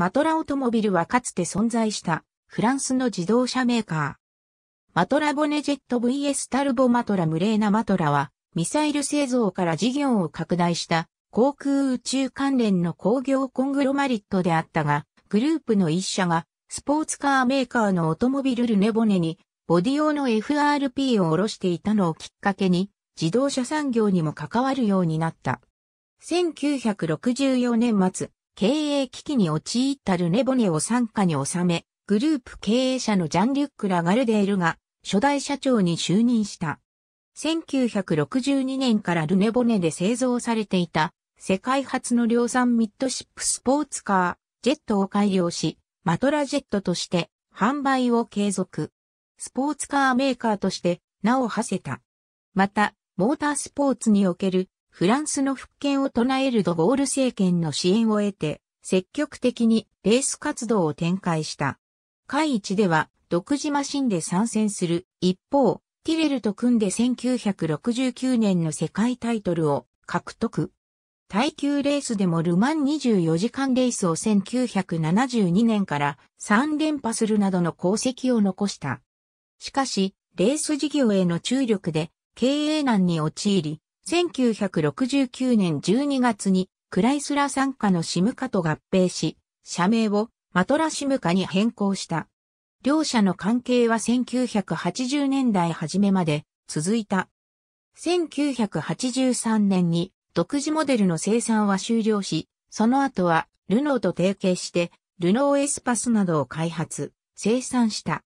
マトラオトモビルはかつて存在したフランスの自動車メーカー。マトラボネジェット VS タルボマトラムレーナマトラはミサイル製造から事業を拡大した航空宇宙関連の工業コングロマリットであったが、グループの一社がスポーツカーメーカーのオトモビルルネボネにボディ用の FRP を下ろしていたのをきっかけに自動車産業にも関わるようになった。1964年末、経営危機に陥ったルネボネを傘下に収め、グループ経営者のジャンリュック・ラガルデールが初代社長に就任した。1962年からルネボネで製造されていた世界初の量産ミッドシップスポーツカー、ジェットを改良し、マトラジェットとして販売を継続。スポーツカーメーカーとして名を馳せた。また、モータースポーツにおけるフランスの復権を唱えるドゴール政権の支援を得て、積極的にレース活動を展開した。海一では、独自マシンで参戦する。一方、ティレルと組んで1969年の世界タイトルを獲得。耐久レースでもルマン24時間レースを1972年から3連覇するなどの功績を残した。しかし、レース事業への注力で経営難に陥り、1969年12月にクライスラ参加のシムカと合併し、社名をマトラシムカに変更した。両社の関係は1980年代初めまで続いた。1983年に独自モデルの生産は終了し、その後はルノーと提携してルノーエスパスなどを開発、生産した。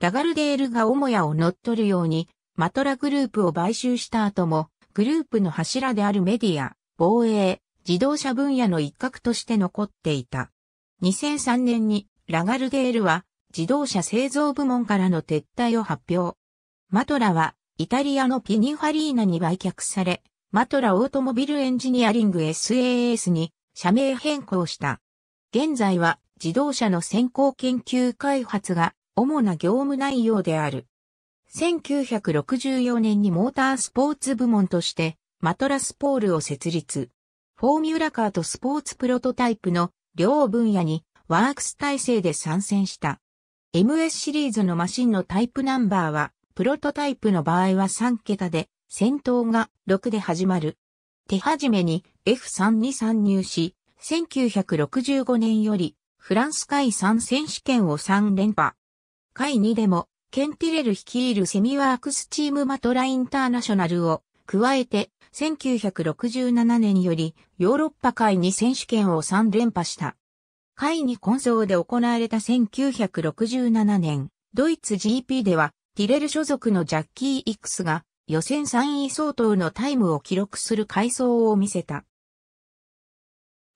ラガルデールが母屋を乗っ取るようにマトラグループを買収した後もグループの柱であるメディア、防衛、自動車分野の一角として残っていた。2003年にラガルデールは自動車製造部門からの撤退を発表。マトラはイタリアのピニファリーナに売却され、マトラオートモビルエンジニアリング SAS に社名変更した。現在は自動車の先行研究開発が主な業務内容である。1964年にモータースポーツ部門としてマトラスポールを設立。フォーミュラカーとスポーツプロトタイプの両分野にワークス体制で参戦した。MS シリーズのマシンのタイプナンバーは、プロトタイプの場合は3桁で、戦闘が6で始まる。手始めに F3 に参入し、1965年よりフランス海3選手権を3連覇。海2でもケンティレル率いるセミワークスチームマトラインターナショナルを加えて1967年よりヨーロッパ会に選手権を3連覇した。会に混走で行われた1967年、ドイツ GP ではティレル所属のジャッキー・イクスが予選3位相当のタイムを記録する回想を見せた。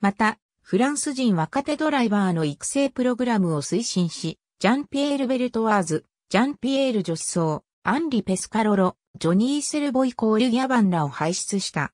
また、フランス人若手ドライバーの育成プログラムを推進し、ジャンピエール・ベルトワーズ、ジャンピエール・ジョッソー、アンリ・ペスカロロ、ジョニー・セルボイ・コール・ギャバンらを輩出した。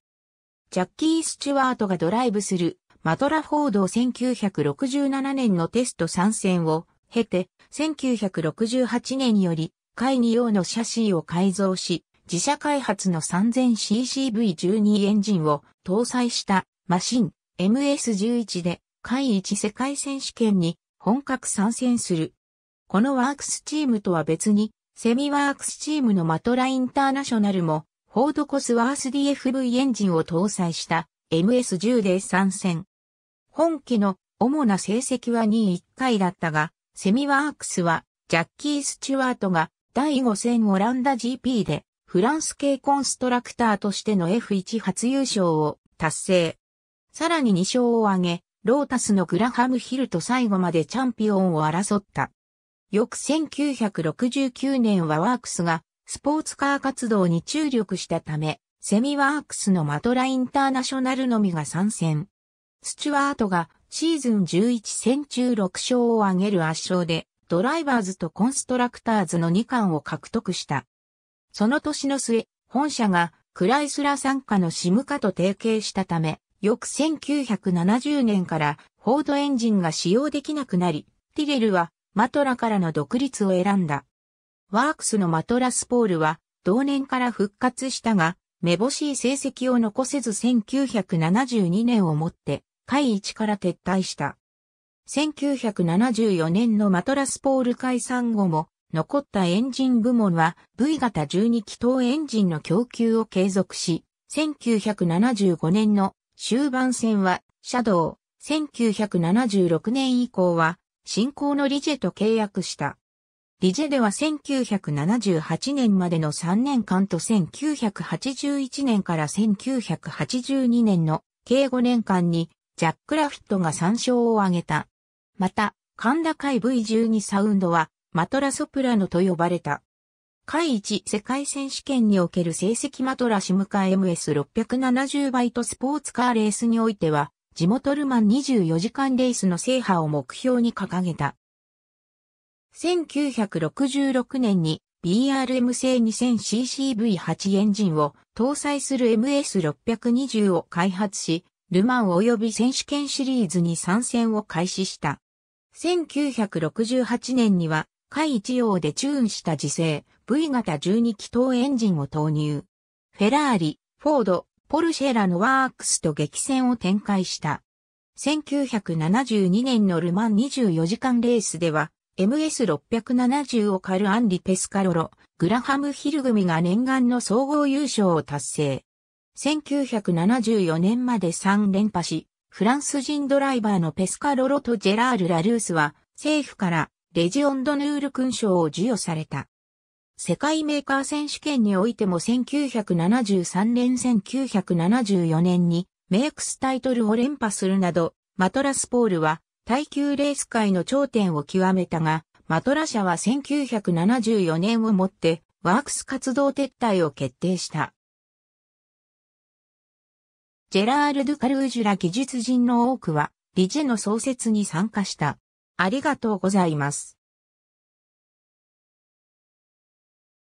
ジャッキー・スチュワートがドライブするマトラフォード1967年のテスト参戦を経て、1968年より、会議用のシャシーを改造し、自社開発の 3000ccV12 エンジンを搭載したマシン MS11 で、会1世界選手権に本格参戦する。このワークスチームとは別に、セミワークスチームのマトラインターナショナルも、フォードコスワース DFV エンジンを搭載した MS10 で参戦。本機の主な成績は2位1回だったが、セミワークスはジャッキー・スチュワートが第5戦オランダ GP でフランス系コンストラクターとしての F1 初優勝を達成。さらに2勝を挙げ、ロータスのグラハム・ヒルと最後までチャンピオンを争った。翌1969年はワークスがスポーツカー活動に注力したため、セミワークスのマトラインターナショナルのみが参戦。スチュワートがシーズン11戦中6勝を挙げる圧勝で、ドライバーズとコンストラクターズの2冠を獲得した。その年の末、本社がクライスラ参加のシム化と提携したため、翌1970年からフォードエンジンが使用できなくなり、ティレルはマトラからの独立を選んだ。ワークスのマトラスポールは、同年から復活したが、めぼしい成績を残せず1972年をもって、会一から撤退した。1974年のマトラスポール解散後も、残ったエンジン部門は V 型12気筒エンジンの供給を継続し、1975年の終盤戦はシャドウ、1976年以降は新興のリジェと契約した。リジェでは1978年までの3年間と1981年から1982年の計5年間にジャック・ラフィットが3勝を挙げた。また、神田海 V12 サウンドはマトラソプラノと呼ばれた。海1世界選手権における成績マトラシムカ MS670 バイトスポーツカーレースにおいては地元ルマン24時間レースの制覇を目標に掲げた。1966年に BRM 製 2000ccV8 エンジンを搭載する MS620 を開発し、ルマン及び選手権シリーズに参戦を開始した。1968年には、海一用でチューンした時制 V 型12気筒エンジンを投入。フェラーリ、フォード、ポルシェラのワークスと激戦を展開した。1972年のルマン24時間レースでは、MS670 を狩るアンリ・ペスカロロ、グラハム・ヒル組が念願の総合優勝を達成。1974年まで3連覇し、フランス人ドライバーのペスカロロとジェラール・ラルースは、政府からレジオンドヌール勲章を授与された。世界メーカー選手権においても1973年1974年にメイクスタイトルを連覇するなど、マトラスポールは耐久レース界の頂点を極めたが、マトラ社は1974年をもってワークス活動撤退を決定した。ジェラール・ドゥ・カルージュら技術人の多くは、リジェの創設に参加した。ありがとうございます。